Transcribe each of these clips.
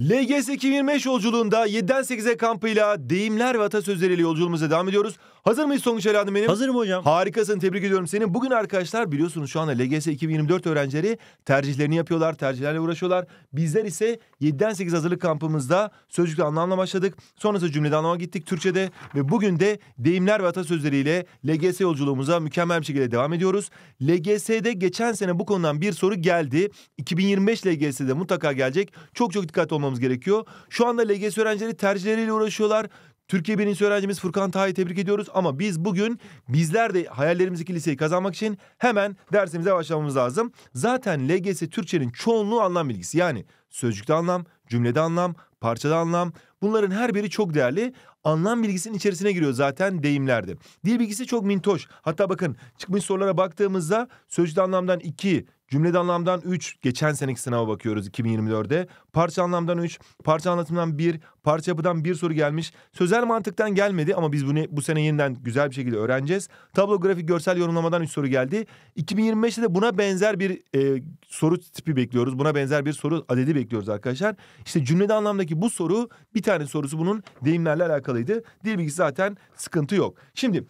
LGS 2025 yolculuğunda 7'den 8'e kampıyla deyimler ve atasözleriyle yolculuğumuza devam ediyoruz. Hazır mıyız Songuç Elhan'ım benim? Hazırım hocam. Harikasın tebrik ediyorum seni. Bugün arkadaşlar biliyorsunuz şu anda LGS 2024 öğrencileri tercihlerini yapıyorlar. Tercihlerle uğraşıyorlar. Bizler ise 7'den 8 hazırlık kampımızda sözcükle anlamla başladık. Sonrası cümlede anlama gittik Türkçe'de. Ve bugün de deyimler ve atasözleriyle LGS yolculuğumuza mükemmel bir şekilde devam ediyoruz. LGS'de geçen sene bu konudan bir soru geldi. 2025 LGS'de mutlaka gelecek. Çok çok dikkat olmamız gerekiyor. Şu anda LGS öğrencileri tercihleriyle uğraşıyorlar. Türkiye birinci öğrencimiz Furkan Taha'yı tebrik ediyoruz ama biz bugün bizler de hayallerimizdeki liseyi kazanmak için hemen dersimize başlamamız lazım. Zaten LGS Türkçenin çoğunluğu anlam bilgisi yani sözcükte anlam, cümlede anlam, parçada anlam. Bunların her biri çok değerli. Anlam bilgisinin içerisine giriyor zaten deyimlerde. Dil bilgisi çok mintoş. Hatta bakın çıkmış sorulara baktığımızda sözcükte anlamdan 2, cümlede anlamdan 3 geçen seneki sınava bakıyoruz 2024'de parça anlamdan 3, parça anlatımdan 1, parça yapıdan 1 soru gelmiş. Sözel mantıktan gelmedi ama biz bunu bu sene yeniden güzel bir şekilde öğreneceğiz. Tablo grafik görsel yorumlamadan 3 soru geldi. 2025'te de buna benzer bir e, soru tipi bekliyoruz. Buna benzer bir soru adedi bekliyoruz arkadaşlar. İşte cümlede anlamdaki bu soru bir tane sorusu bunun deyimlerle alakalıydı. Dil bilgisi zaten sıkıntı yok. Şimdi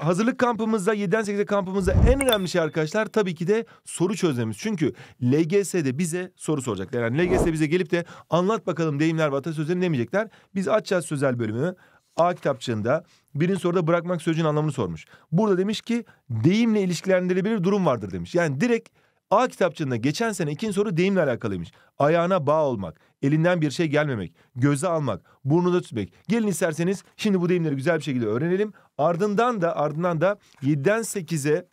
hazırlık kampımızda 7'den 8'e kampımızda en önemli şey arkadaşlar tabii ki de soru çözmemiz. Çünkü LGS'de bize soru soracaklar. Yani LGS bize gelip de anlat bakalım deyimler ve atasözlerini demeyecekler. Biz açacağız sözel bölümü. A kitapçığında birinin soruda bırakmak sözcüğün anlamını sormuş. Burada demiş ki deyimle ilişkilendirilebilir durum vardır demiş. Yani direkt A kitapçığında geçen sene ikinci soru deyimle alakalıymış. Ayağına bağ olmak, elinden bir şey gelmemek, göze almak, burnunda tutmak. Gelin isterseniz şimdi bu deyimleri güzel bir şekilde öğrenelim. Ardından da ardından da 7'den 8'e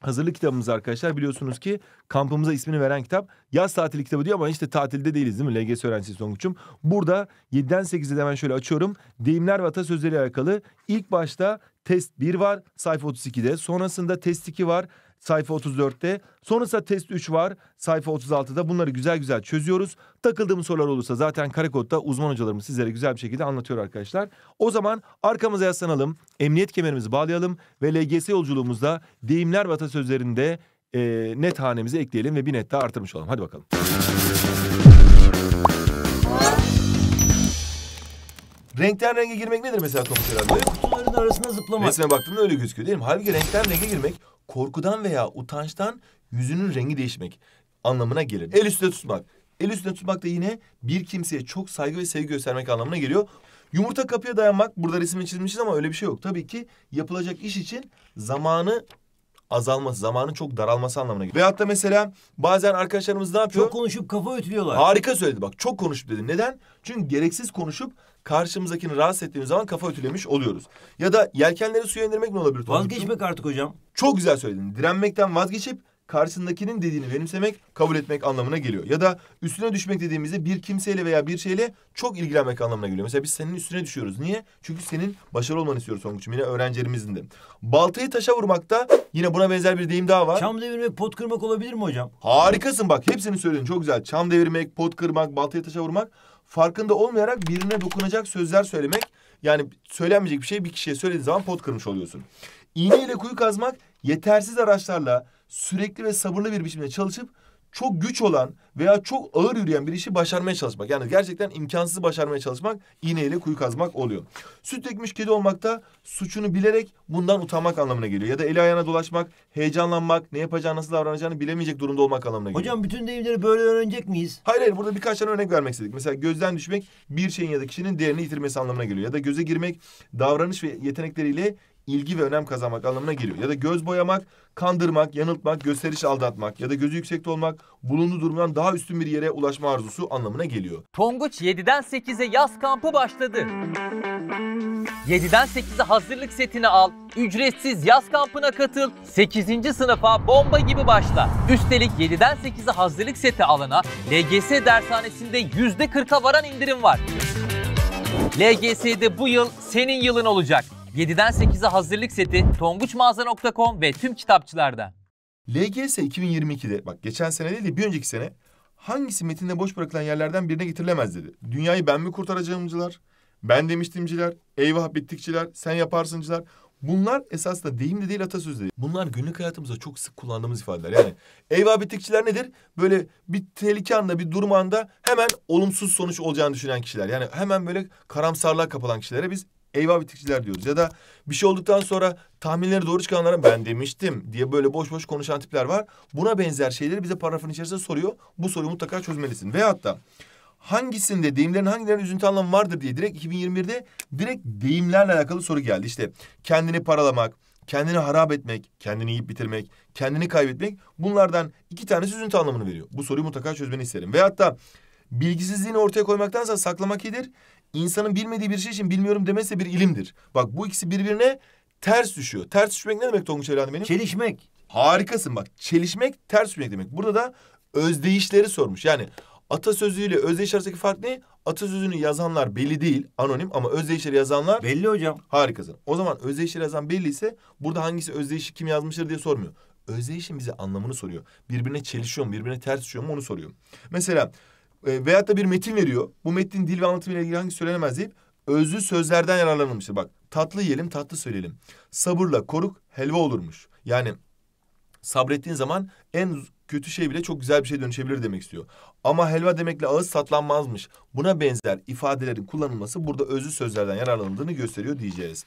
hazırlık kitabımız arkadaşlar biliyorsunuz ki kampımıza ismini veren kitap yaz tatili kitabı diyor ama işte tatilde değiliz değil mi LGS öğrencisi Songuç'um. Burada 7'den 8'e hemen şöyle açıyorum. Deyimler ve atasözleri alakalı ilk başta test 1 var sayfa 32'de sonrasında test 2 var sayfa 34'te. Sonrasında test 3 var sayfa 36'da. Bunları güzel güzel çözüyoruz. Takıldığımız sorular olursa zaten Karakod'da uzman hocalarımız sizlere güzel bir şekilde anlatıyor arkadaşlar. O zaman arkamıza yaslanalım, emniyet kemerimizi bağlayalım ve LGS yolculuğumuzda deyimler ve atasözlerinde e, net hanemizi ekleyelim ve bir net daha artırmış olalım. Hadi bakalım. Renkten renge girmek nedir mesela komiser abi? Böyle kutuların arasında zıplamak. Resme baktığında öyle gözüküyor değil mi? Halbuki renkten renge girmek korkudan veya utançtan yüzünün rengi değişmek anlamına gelir. El üstünde tutmak. El üstünde tutmak da yine bir kimseye çok saygı ve sevgi göstermek anlamına geliyor. Yumurta kapıya dayanmak. Burada resmi çizmişiz ama öyle bir şey yok. Tabii ki yapılacak iş için zamanı azalması, zamanın çok daralması anlamına geliyor. Veyahut da mesela bazen arkadaşlarımız ne yapıyor? Çok konuşup kafa ötülüyorlar. Harika söyledi bak çok konuşup dedi. Neden? Çünkü gereksiz konuşup karşımızdakini rahatsız ettiğimiz zaman kafa ötülemiş oluyoruz. Ya da yelkenleri suya indirmek ne olabilir? Vazgeçmek artık hocam. Çok güzel söyledin. Direnmekten vazgeçip karşısındakinin dediğini benimsemek, kabul etmek anlamına geliyor. Ya da üstüne düşmek dediğimizde bir kimseyle veya bir şeyle çok ilgilenmek anlamına geliyor. Mesela biz senin üstüne düşüyoruz. Niye? Çünkü senin başarılı olmanı istiyoruz Songuç'um yine öğrencilerimizin de. Baltayı taşa vurmak da yine buna benzer bir deyim daha var. Çam devirmek, pot kırmak olabilir mi hocam? Harikasın bak hepsini söyledin çok güzel. Çam devirmek, pot kırmak, baltayı taşa vurmak. Farkında olmayarak birine dokunacak sözler söylemek. Yani söylenmeyecek bir şey bir kişiye söylediğin zaman pot kırmış oluyorsun. İğneyle kuyu kazmak yetersiz araçlarla sürekli ve sabırlı bir biçimde çalışıp çok güç olan veya çok ağır yürüyen bir işi başarmaya çalışmak. Yani gerçekten imkansızı başarmaya çalışmak iğneyle kuyu kazmak oluyor. Süt dökmüş kedi olmak da suçunu bilerek bundan utanmak anlamına geliyor. Ya da eli ayağına dolaşmak, heyecanlanmak, ne yapacağını nasıl davranacağını bilemeyecek durumda olmak anlamına geliyor. Hocam bütün deyimleri böyle öğrenecek miyiz? Hayır hayır burada birkaç tane örnek vermek istedik. Mesela gözden düşmek bir şeyin ya da kişinin değerini yitirmesi anlamına geliyor. Ya da göze girmek davranış ve yetenekleriyle ilgi ve önem kazanmak anlamına geliyor. Ya da göz boyamak, kandırmak, yanıltmak, gösteriş aldatmak ya da gözü yüksekte olmak bulunduğu durumdan daha üstün bir yere ulaşma arzusu anlamına geliyor. Tonguç 7'den 8'e yaz kampı başladı. 7'den 8'e hazırlık setini al, ücretsiz yaz kampına katıl, 8. sınıfa bomba gibi başla. Üstelik 7'den 8'e hazırlık seti alana LGS dershanesinde %40'a varan indirim var. LGS'de bu yıl senin yılın olacak. 7'den 8'e hazırlık seti tonguçmağaza.com ve tüm kitapçılarda. LGS 2022'de bak geçen sene değil de bir önceki sene hangisi metinde boş bırakılan yerlerden birine getirilemez dedi. Dünyayı ben mi kurtaracağımcılar, ben demiştimciler, eyvah bittikçiler, sen yaparsıncılar. Bunlar esasında deyim de değil atasözü değil. Bunlar günlük hayatımızda çok sık kullandığımız ifadeler. Yani eyvah bittikçiler nedir? Böyle bir tehlike anda bir durum anda hemen olumsuz sonuç olacağını düşünen kişiler. Yani hemen böyle karamsarlığa kapılan kişilere biz eyvah bitikçiler diyoruz. Ya da bir şey olduktan sonra tahminleri doğru çıkanlara ben demiştim diye böyle boş boş konuşan tipler var. Buna benzer şeyleri bize paragrafın içerisinde soruyor. Bu soruyu mutlaka çözmelisin. veya hatta hangisinde deyimlerin hangilerinin üzüntü anlamı vardır diye direkt 2021'de direkt deyimlerle alakalı soru geldi. İşte kendini paralamak, kendini harap etmek, kendini yiyip bitirmek, kendini kaybetmek bunlardan iki tanesi üzüntü anlamını veriyor. Bu soruyu mutlaka çözmeni isterim. Veyahut da bilgisizliğini ortaya koymaktansa saklamak iyidir insanın bilmediği bir şey için bilmiyorum demesi bir ilimdir. Bak bu ikisi birbirine ters düşüyor. Ters düşmek ne demek Tonguç Evladım benim? Çelişmek. Harikasın bak. Çelişmek ters düşmek demek. Burada da özdeyişleri sormuş. Yani atasözüyle özdeyiş arasındaki fark ne? Atasözünü yazanlar belli değil, anonim ama özdeyişleri yazanlar... Belli hocam. Harikasın. O zaman özdeyişleri yazan belli ise burada hangisi özdeyişi kim yazmıştır diye sormuyor. Özdeyişin bize anlamını soruyor. Birbirine çelişiyor mu, birbirine ters düşüyor mu onu soruyor. Mesela e, veyahut da bir metin veriyor. Bu metnin dil ve anlatımıyla ilgili hangi söylenemez deyip özlü sözlerden yararlanılmıştır. Bak tatlı yiyelim tatlı söyleyelim. Sabırla koruk helva olurmuş. Yani sabrettiğin zaman en kötü şey bile çok güzel bir şey dönüşebilir demek istiyor. Ama helva demekle ağız tatlanmazmış Buna benzer ifadelerin kullanılması burada özlü sözlerden yararlanıldığını gösteriyor diyeceğiz.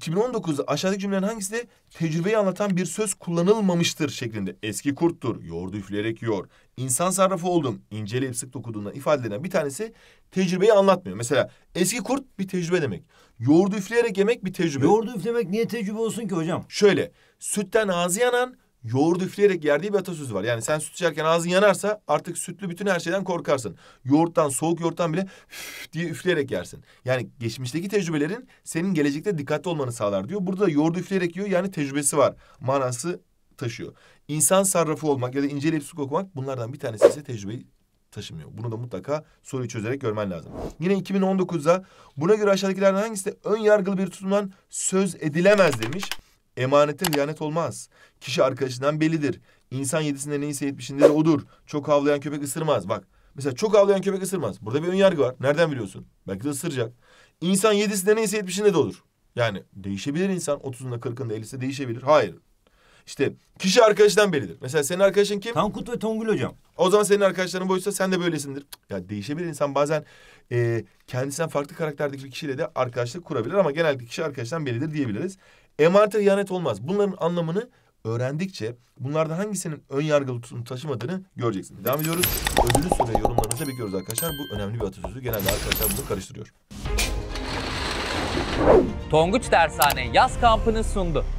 2019'da aşağıdaki cümlelerin hangisi de tecrübeyi anlatan bir söz kullanılmamıştır şeklinde. Eski kurttur, yoğurdu üfleyerek yiyor, İnsan sarrafı oldum, inceleyip sık dokuduğundan ifadelerinden bir tanesi tecrübeyi anlatmıyor. Mesela eski kurt bir tecrübe demek. Yoğurdu üfleyerek yemek bir tecrübe. Yoğurdu üflemek niye tecrübe olsun ki hocam? Şöyle, sütten ağzı yanan, yoğurdu üfleyerek yerdiği bir atasözü var. Yani sen süt içerken ağzın yanarsa artık sütlü bütün her şeyden korkarsın. Yoğurttan, soğuk yoğurttan bile üf diye üfleyerek yersin. Yani geçmişteki tecrübelerin senin gelecekte dikkatli olmanı sağlar diyor. Burada da yoğurdu üfleyerek yiyor yani tecrübesi var. Manası taşıyor. İnsan sarrafı olmak ya da inceleyip sık okumak bunlardan bir tanesi ise tecrübeyi taşımıyor. Bunu da mutlaka soruyu çözerek görmen lazım. Yine 2019'da buna göre aşağıdakilerden hangisi de ön yargılı bir tutumdan söz edilemez demiş. Emanetin hıyanet olmaz. Kişi arkadaşından bellidir. İnsan yedisinde neyse yetmişinde de odur. Çok havlayan köpek ısırmaz. Bak mesela çok havlayan köpek ısırmaz. Burada bir önyargı var. Nereden biliyorsun? Belki de ısıracak. İnsan yedisinde neyse yetmişinde de olur. Yani değişebilir insan. Otuzunda, kırkında, ellisinde değişebilir. Hayır. İşte kişi arkadaşından bellidir. Mesela senin arkadaşın kim? Tankut ve Tongül hocam. O zaman senin arkadaşların boyutsa sen de böylesindir. Ya değişebilir insan bazen e, kendisinden farklı karakterdeki bir kişiyle de arkadaşlık kurabilir ama genellikle kişi arkadaşından bellidir diyebiliriz. Emanete ihanet olmaz. Bunların anlamını öğrendikçe bunlarda hangisinin ön yargılı tutum taşımadığını göreceksiniz. Devam ediyoruz. Ödülü soru yorumlarınızı bekliyoruz arkadaşlar. Bu önemli bir atasözü. Genelde arkadaşlar bunu karıştırıyor. Tonguç Dershane yaz kampını sundu.